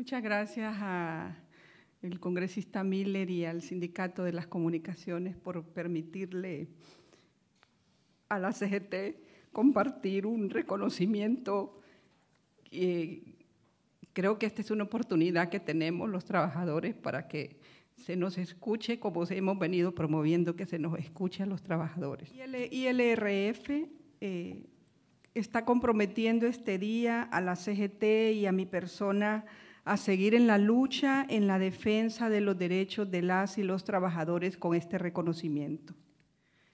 Muchas gracias a el congresista Miller y al Sindicato de las Comunicaciones por permitirle a la CGT compartir un reconocimiento. creo que esta es una oportunidad que tenemos los trabajadores para que se nos escuche como hemos venido promoviendo que se nos escuche a los trabajadores. Y el ILRF eh, está comprometiendo este día a la CGT y a mi persona a seguir en la lucha, en la defensa de los derechos de las y los trabajadores con este reconocimiento.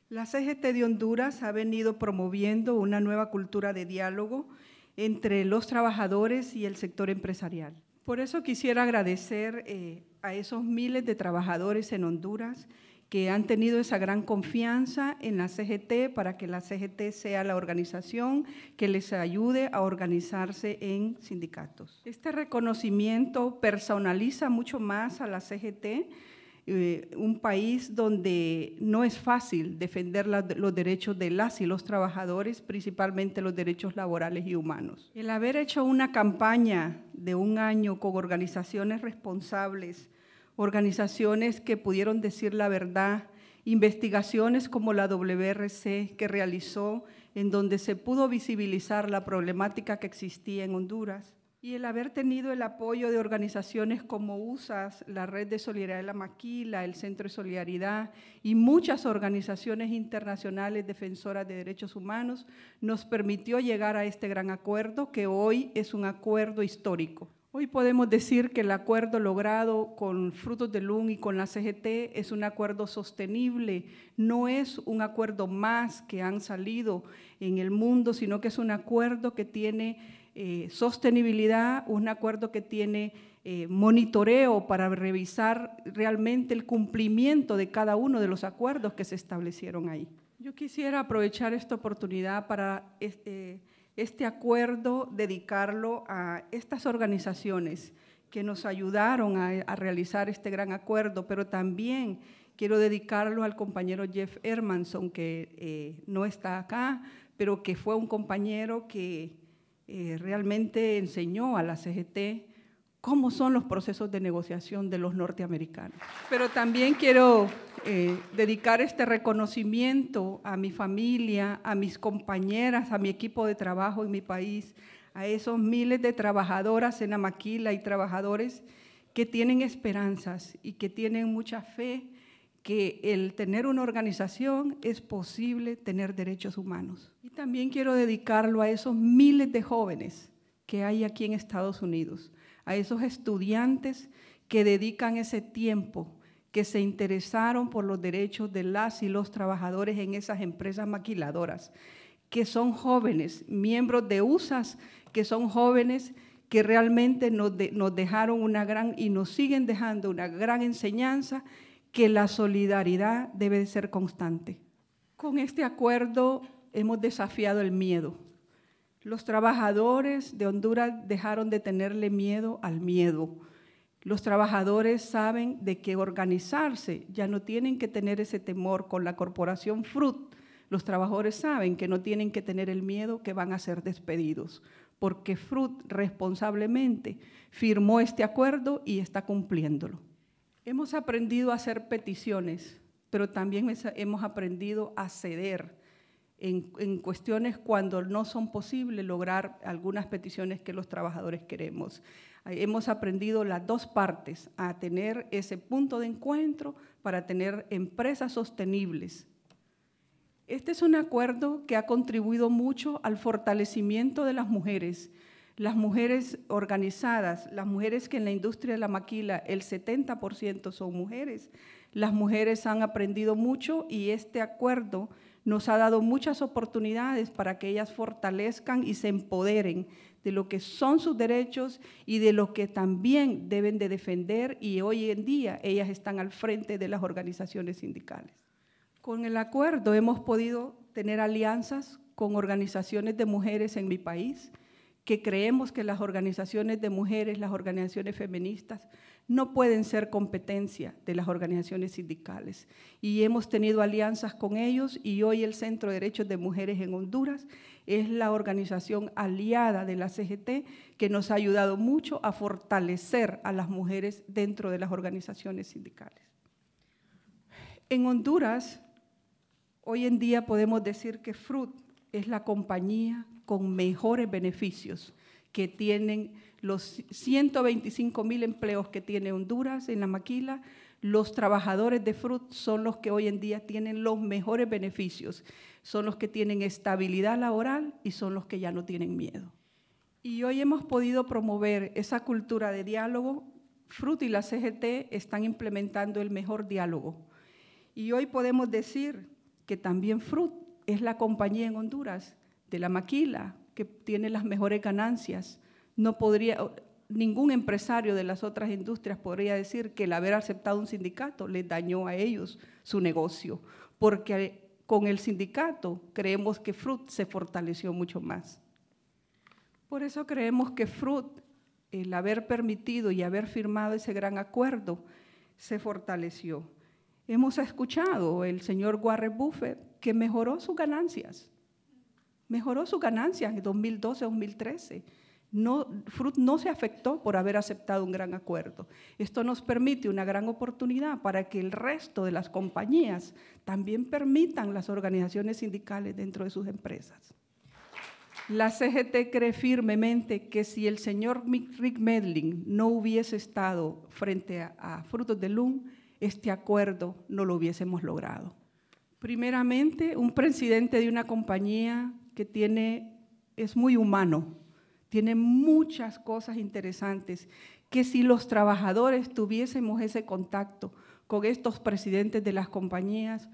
La CGT de Honduras ha venido promoviendo una nueva cultura de diálogo entre los trabajadores y el sector empresarial. Por eso quisiera agradecer eh, a esos miles de trabajadores en Honduras que han tenido esa gran confianza en la CGT para que la CGT sea la organización que les ayude a organizarse en sindicatos. Este reconocimiento personaliza mucho más a la CGT, eh, un país donde no es fácil defender los derechos de las y los trabajadores, principalmente los derechos laborales y humanos. El haber hecho una campaña de un año con organizaciones responsables, organizaciones que pudieron decir la verdad, investigaciones como la WRC que realizó en donde se pudo visibilizar la problemática que existía en Honduras. Y el haber tenido el apoyo de organizaciones como USAS, la Red de Solidaridad de la Maquila, el Centro de Solidaridad y muchas organizaciones internacionales defensoras de derechos humanos, nos permitió llegar a este gran acuerdo que hoy es un acuerdo histórico. Hoy podemos decir que el acuerdo logrado con Frutos de Lun y con la CGT es un acuerdo sostenible, no es un acuerdo más que han salido en el mundo, sino que es un acuerdo que tiene eh, sostenibilidad, un acuerdo que tiene eh, monitoreo para revisar realmente el cumplimiento de cada uno de los acuerdos que se establecieron ahí. Yo quisiera aprovechar esta oportunidad para... Este, este acuerdo, dedicarlo a estas organizaciones que nos ayudaron a, realizar este gran acuerdo, pero también quiero dedicarlo al compañero Jeff Hermanson, que eh, no está acá, pero que fue un compañero que eh, realmente enseñó a la CGT cómo son los procesos de negociación de los norteamericanos. Pero también quiero eh, dedicar este reconocimiento a mi familia, a mis compañeras, a mi equipo de trabajo en mi país, a esos miles de trabajadoras en Amaquila y trabajadores que tienen esperanzas y que tienen mucha fe que el tener una organización es posible tener derechos humanos. Y también quiero dedicarlo a esos miles de jóvenes que hay aquí en Estados Unidos, a esos estudiantes que dedican ese tiempo, que se interesaron por los derechos de las y los trabajadores en esas empresas maquiladoras, que son jóvenes, miembros de USAS, que son jóvenes que realmente nos, dejaron una gran y nos siguen dejando una gran enseñanza que la solidaridad debe ser constante. Con este acuerdo hemos desafiado el miedo los trabajadores de Honduras dejaron de tenerle miedo al miedo. Los trabajadores saben de qué organizarse, ya no tienen que tener ese temor con la corporación Fruit. Los trabajadores saben que no tienen que tener el miedo que van a ser despedidos, porque Fruit responsablemente firmó este acuerdo y está cumpliéndolo. Hemos aprendido a hacer peticiones, pero también hemos aprendido a ceder en, cuestiones cuando no son posibles lograr algunas peticiones que los trabajadores queremos. Hemos aprendido las dos partes, a tener ese punto de encuentro para tener empresas sostenibles. Este es un acuerdo que ha contribuido mucho al fortalecimiento de las mujeres, las mujeres organizadas, las mujeres que en la industria de la maquila el 70% son mujeres, las mujeres han aprendido mucho y este acuerdo nos ha dado muchas oportunidades para que ellas fortalezcan y se empoderen de lo que son sus derechos y de lo que también deben de defender y hoy en día ellas están al frente de las organizaciones sindicales. Con el acuerdo hemos podido tener alianzas con organizaciones de mujeres en mi país, que creemos que las organizaciones de mujeres, las organizaciones feministas, no pueden ser competencia de las organizaciones sindicales. Y hemos tenido alianzas con ellos y hoy el Centro de Derechos de Mujeres en Honduras es la organización aliada de la CGT que nos ha ayudado mucho a fortalecer a las mujeres dentro de las organizaciones sindicales. En Honduras, hoy en día podemos decir que FRUT, es la compañía con mejores beneficios que tienen los 125 mil empleos que tiene Honduras en la maquila, los trabajadores de Fruit son los que hoy en día tienen los mejores beneficios, son los que tienen estabilidad laboral y son los que ya no tienen miedo. Y hoy hemos podido promover esa cultura de diálogo. Fruit y la CGT están implementando el mejor diálogo. Y hoy podemos decir que también Fruit es la compañía en Honduras de la maquila, que tiene las mejores ganancias. No podría, ningún empresario de las otras industrias podría decir que el haber aceptado un sindicato le dañó a ellos su negocio, porque con el sindicato creemos que Fruit se fortaleció mucho más. Por eso creemos que Fruit, el haber permitido y haber firmado ese gran acuerdo, se fortaleció. Hemos escuchado el señor Warren Buffett que mejoró sus ganancias. Mejoró sus ganancias en 2012-2013. No, Fruit no se afectó por haber aceptado un gran acuerdo. Esto nos permite una gran oportunidad para que el resto de las compañías también permitan las organizaciones sindicales dentro de sus empresas. La CGT cree firmemente que si el señor Rick Medling no hubiese estado frente a, a Frutos de Lum, este acuerdo no lo hubiésemos logrado. Primeramente, un presidente de una compañía que tiene, es muy humano, tiene muchas cosas interesantes, que si los trabajadores tuviésemos ese contacto con estos presidentes de las compañías,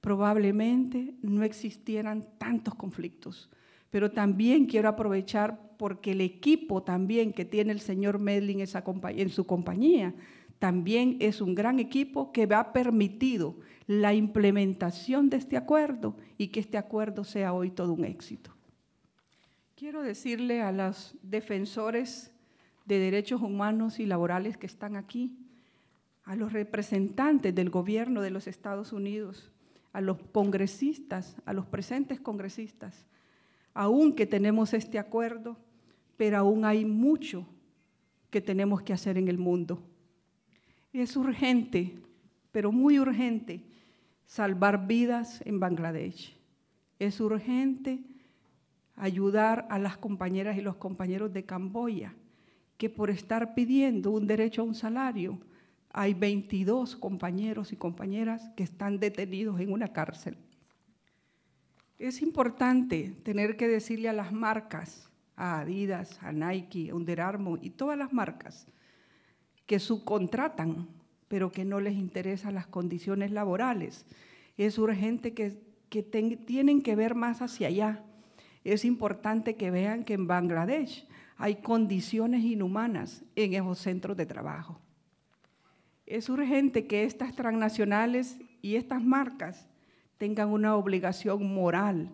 probablemente no existieran tantos conflictos. Pero también quiero aprovechar porque el equipo también que tiene el señor Medlin en su compañía también es un gran equipo que ha permitido la implementación de este acuerdo y que este acuerdo sea hoy todo un éxito. Quiero decirle a los defensores de derechos humanos y laborales que están aquí, a los representantes del gobierno de los Estados Unidos, a los congresistas, a los presentes congresistas, aún que tenemos este acuerdo, pero aún hay mucho que tenemos que hacer en el mundo es urgente, pero muy urgente, salvar vidas en Bangladesh. Es urgente ayudar a las compañeras y los compañeros de Camboya, que por estar pidiendo un derecho a un salario, hay 22 compañeros y compañeras que están detenidos en una cárcel. Es importante tener que decirle a las marcas, a Adidas, a Nike, a Under Armour y todas las marcas, que subcontratan, pero que no les interesan las condiciones laborales. Es urgente que, que tienen que ver más hacia allá. Es importante que vean que en Bangladesh hay condiciones inhumanas en esos centros de trabajo. Es urgente que estas transnacionales y estas marcas tengan una obligación moral,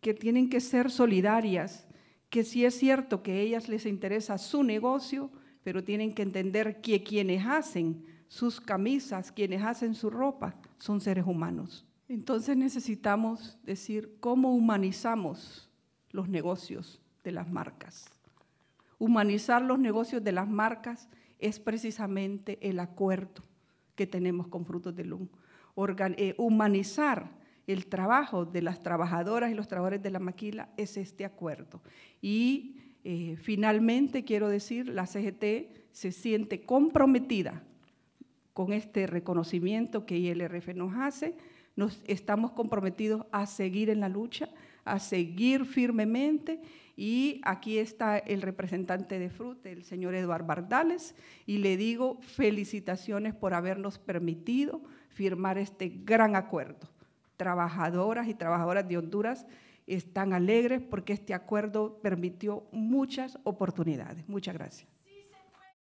que tienen que ser solidarias, que si es cierto que a ellas les interesa su negocio, pero tienen que entender que quienes hacen sus camisas, quienes hacen su ropa, son seres humanos. Entonces necesitamos decir cómo humanizamos los negocios de las marcas. Humanizar los negocios de las marcas es precisamente el acuerdo que tenemos con Frutos de Lum. Eh, humanizar el trabajo de las trabajadoras y los trabajadores de la maquila es este acuerdo. Y eh, finalmente, quiero decir, la CGT se siente comprometida con este reconocimiento que ILRF nos hace. Nos estamos comprometidos a seguir en la lucha, a seguir firmemente y aquí está el representante de Frut, el señor Eduard Bardales, y le digo felicitaciones por habernos permitido firmar este gran acuerdo. Trabajadoras y trabajadoras de Honduras están alegres porque este acuerdo permitió muchas oportunidades. Muchas gracias.